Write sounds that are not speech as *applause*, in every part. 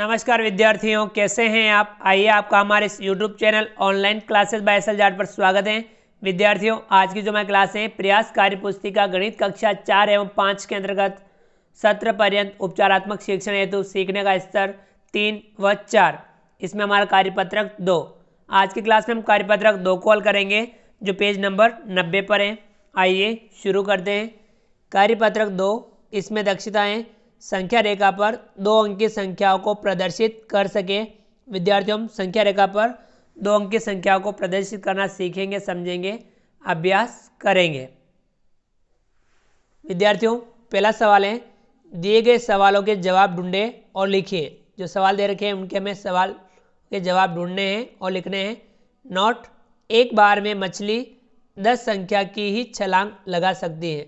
नमस्कार विद्यार्थियों कैसे हैं आप आइए आपका हमारे इस YouTube channel online classes by S L पर स्वागत है विद्यार्थियों आज की जो मैं क्लास है प्रयास कार्य पुस्तिका गणित कक्षा चार एवं पाँच के अंतर्गत सत्र पर्यंत उपचारात्मक शिक्षण हेतु सीखने का स्तर तीन व चार इसमें हमारा कार्यपत्रक दो आज की क्लास में हम कार्यपत्रक दो को हल करेंगे जो पेज नंबर नब्बे पर है आइए शुरू करते हैं कार्यपत्रक दो इसमें दक्षताएँ संख्या रेखा पर दो अंक की संख्याओं को प्रदर्शित कर सके विद्यार्थियों हम संख्या रेखा पर दो अंक की संख्याओं को प्रदर्शित करना सीखेंगे समझेंगे अभ्यास करेंगे विद्यार्थियों पहला सवाल है दिए गए सवालों के जवाब ढूंढे और लिखिए जो सवाल दे रखे हैं उनके हमें सवाल के जवाब ढूंढने हैं और लिखने हैं नोट एक बार में मछली दस संख्या की ही छलांग लगा सकती है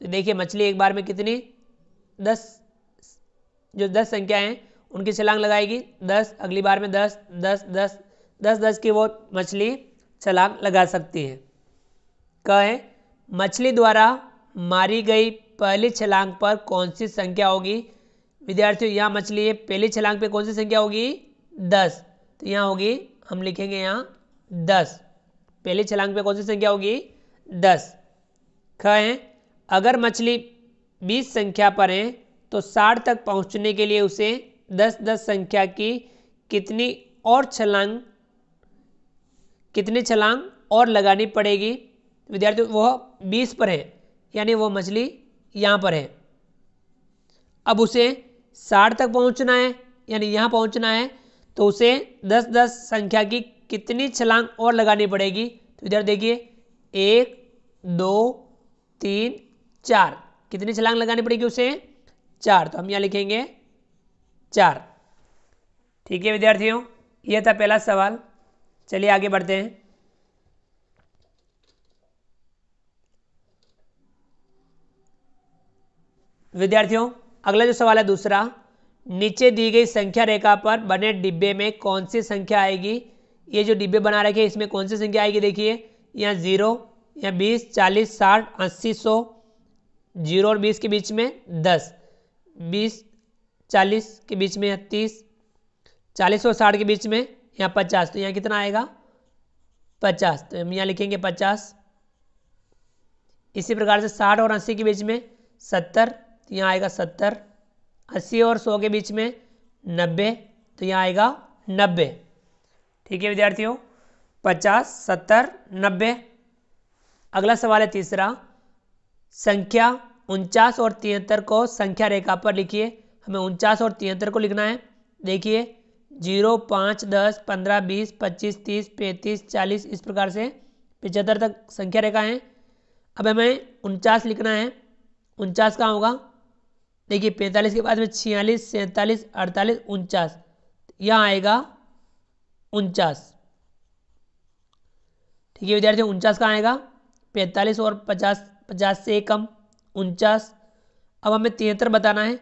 तो देखिए मछली एक बार में कितनी दस जो दस संख्याएँ हैं उनकी छलांग लगाएगी दस अगली बार में दस दस दस दस दस की वो मछली छलांग लगा सकती है क मछली द्वारा मारी गई पहली छलांग पर कौन सी संख्या होगी विद्यार्थियों यहाँ मछली है पहली छलांग पे कौन सी संख्या होगी दस तो यहाँ होगी हम लिखेंगे यहाँ दस पहली छलांग पे कौन सी संख्या होगी दस ख है अगर मछली बीस संख्या पर है तो साठ तक पहुंचने के लिए उसे दस दस संख्या की कितनी और छलांग कितनी छलांग और लगानी पड़ेगी विद्यार्थी वह बीस पर है यानी वह मछली यहाँ पर है अब उसे साठ तक पहुंचना है यानी यहाँ पहुंचना है तो उसे दस दस संख्या की कितनी छलांग और लगानी पड़ेगी तो इधर देखिए एक दो तीन चार कितनी छलांग लगानी पड़ेगी उसे चार तो हम यहाँ लिखेंगे चार ठीक है विद्यार्थियों यह था पहला सवाल चलिए आगे बढ़ते हैं विद्यार्थियों अगला जो सवाल है दूसरा नीचे दी गई संख्या रेखा पर बने डिब्बे में कौन सी संख्या आएगी ये जो डिब्बे बना रखे हैं इसमें कौन सी संख्या आएगी देखिए यहाँ ज़ीरो या बीस चालीस साठ अस्सी सौ जीरो और बीस के बीच में दस बीस चालीस के बीच में या तीस चालीस और साठ के बीच में यहाँ पचास तो यहाँ कितना आएगा पचास तो हम यहाँ लिखेंगे पचास इसी प्रकार से साठ और अस्सी के बीच में सत्तर तो यहाँ आएगा सत्तर अस्सी और सौ के बीच में नब्बे तो यहाँ आएगा नब्बे ठीक है विद्यार्थियों पचास सत्तर नब्बे अगला सवाल है तीसरा संख्या उनचास और तिहत्तर को संख्या रेखा पर लिखिए हमें उनचास और तिहत्तर को लिखना है देखिए जीरो पाँच दस पंद्रह बीस पच्चीस तीस पैंतीस चालीस इस प्रकार से पिचहत्तर तक संख्या रेखा है अब हमें उनचास लिखना है उनचास कहाँ होगा देखिए पैंतालीस के बाद में छियालीस सैंतालीस अड़तालीस उनचास यहाँ आएगा उनचास ठीक है विद्यार्थी उनचास कहाँ आएगा पैंतालीस और पचास पचास से कम उनचास अब हमें तिहत्तर बताना है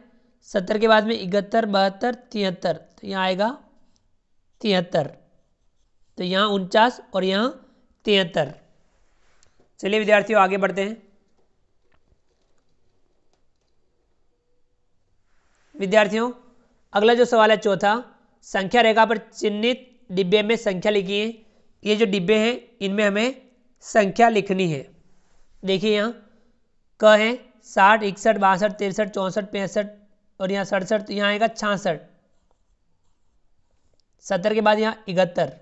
सत्तर के बाद में इकहत्तर बहत्तर तिहत्तर तो यहाँ आएगा तिहत्तर तो यहाँ उनचास और यहाँ तिहत्तर चलिए विद्यार्थियों आगे बढ़ते हैं विद्यार्थियों अगला जो सवाल है चौथा संख्या रेखा पर चिन्हित डिब्बे में संख्या लिखी है ये जो डिब्बे हैं इनमें हमें संख्या लिखनी है देखिए यहाँ क है साठ इकसठ बासठ तिरसठ चौंसठ पैंसठ और यहाँ सड़सठ तो यहाँ आएगा छासठ सत्तर के बाद यहाँ इकहत्तर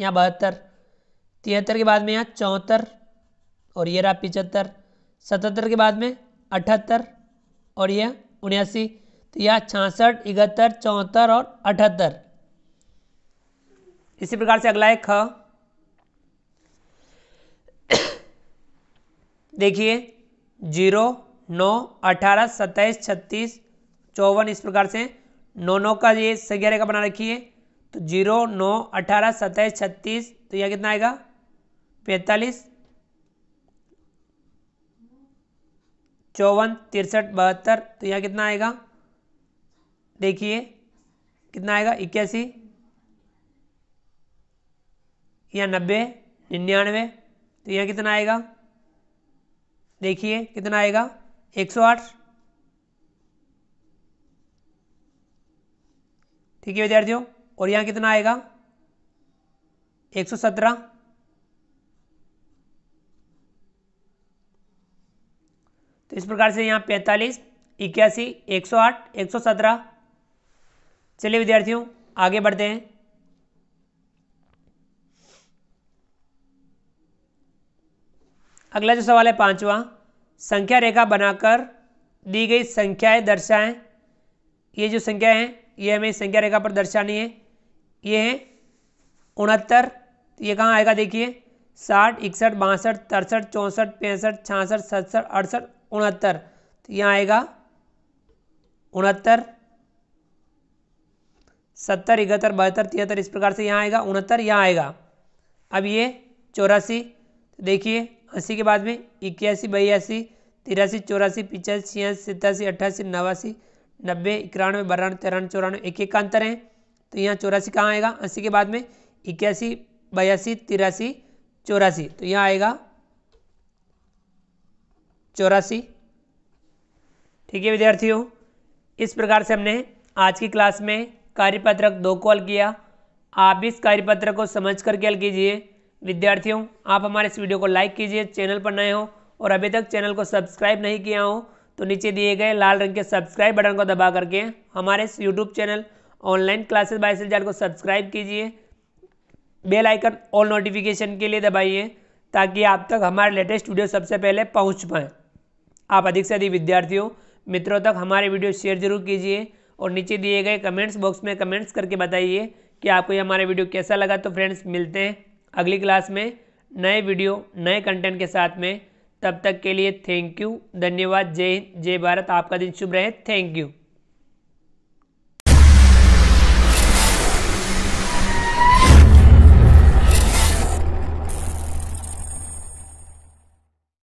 यहाँ बहत्तर तिहत्तर के बाद में यहाँ चौहत्तर और ये रहा पिचहत्तर सतहत्तर के बाद में अठहत्तर और यह उन्यासी तो यह छासठ इकहत्तर चौहत्तर और अठहत्तर इसी प्रकार से अगला है ख *coughs* देखिए जीरो नौ अठारह सत्ताईस छत्तीस चौवन इस प्रकार से नौ नौ का ये संज्ञा रेखा बना रखिए तो जीरो नौ अठारह सत्ताईस छत्तीस तो यह कितना आएगा पैंतालीस चौवन तिरसठ बहत्तर तो यहाँ कितना आएगा देखिए कितना आएगा इक्यासी या नब्बे निन्यानवे तो यहाँ कितना आएगा देखिए कितना आएगा 108 ठीक है विद्यार्थियों और यहाँ कितना आएगा 117 तो इस प्रकार से यहाँ 45, इक्यासी 108, 117 चलिए विद्यार्थियों आगे बढ़ते हैं अगला जो सवाल है पांचवा संख्या रेखा बनाकर दी गई संख्याएं दर्शाएं ये जो संख्या हैं ये हमें संख्या रेखा पर दर्शानी है ये है उनहत्तर ये कहाँ आएगा देखिए साठ इकसठ बासठ तिरसठ चौंसठ पैंसठ छियासठ सतसठ अड़सठ उनहत्तर तो यहाँ आएगा उनहत्तर सत्तर इकहत्तर बहत्तर तिहत्तर इस प्रकार से यहाँ आएगा उनहत्तर यहाँ आएगा अब ये चौरासी देखिए अस्सी के बाद में इक्यासी बयासी तिरासी चौरासी पिचासी छियासी सतासी अट्ठासी नवासी नब्बे इक्यानवे बारानवे तिरानवे चौरानवे एक एक का अंतर है तो यहाँ चौरासी कहाँ आएगा अस्सी के बाद में इक्यासी बयासी तिरासी चौरासी तो यहाँ आएगा चौरासी ठीक है विद्यार्थियों इस प्रकार से हमने आज की क्लास में कार्यपत्रक दो को हल किया आप इस कार्यपत्रक को समझ करके हल कीजिए विद्यार्थियों आप हमारे इस वीडियो को लाइक कीजिए चैनल पर नए हो और अभी तक चैनल को सब्सक्राइब नहीं किया हो तो नीचे दिए गए लाल रंग के सब्सक्राइब बटन को दबा करके हमारे इस YouTube channel online classes by SL को सब्सक्राइब कीजिए बेल आइकन ऑल नोटिफिकेशन के लिए दबाइए ताकि आप तक हमारे लेटेस्ट वीडियो सबसे पहले पहुंच पाएँ आप अधिक से अधिक विद्यार्थियों मित्रों तक हमारे वीडियो शेयर जरूर कीजिए और नीचे दिए गए कमेंट्स बॉक्स में कमेंट्स करके बताइए कि आपको ये हमारा वीडियो कैसा लगा तो फ्रेंड्स मिलते हैं अगली क्लास में नए वीडियो नए कंटेंट के साथ में तब तक के लिए थैंक यू धन्यवाद जय हिंद जय भारत आपका दिन शुभ रहे थैंक यू